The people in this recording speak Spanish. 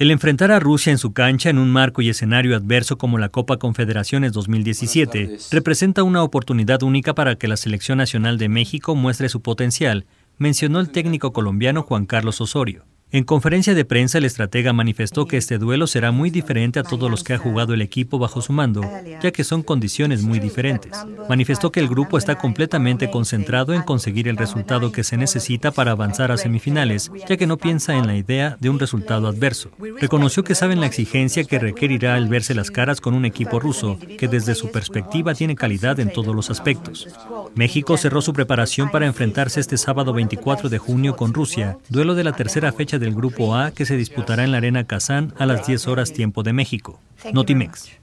El enfrentar a Rusia en su cancha en un marco y escenario adverso como la Copa Confederaciones 2017 representa una oportunidad única para que la selección nacional de México muestre su potencial, mencionó el técnico colombiano Juan Carlos Osorio. En conferencia de prensa, el estratega manifestó que este duelo será muy diferente a todos los que ha jugado el equipo bajo su mando, ya que son condiciones muy diferentes. Manifestó que el grupo está completamente concentrado en conseguir el resultado que se necesita para avanzar a semifinales, ya que no piensa en la idea de un resultado adverso. Reconoció que saben la exigencia que requerirá el verse las caras con un equipo ruso, que desde su perspectiva tiene calidad en todos los aspectos. México cerró su preparación para enfrentarse este sábado 24 de junio con Rusia, duelo de la tercera fecha del Grupo A que se disputará en la Arena Kazán a las 10 horas tiempo de México. Notimex.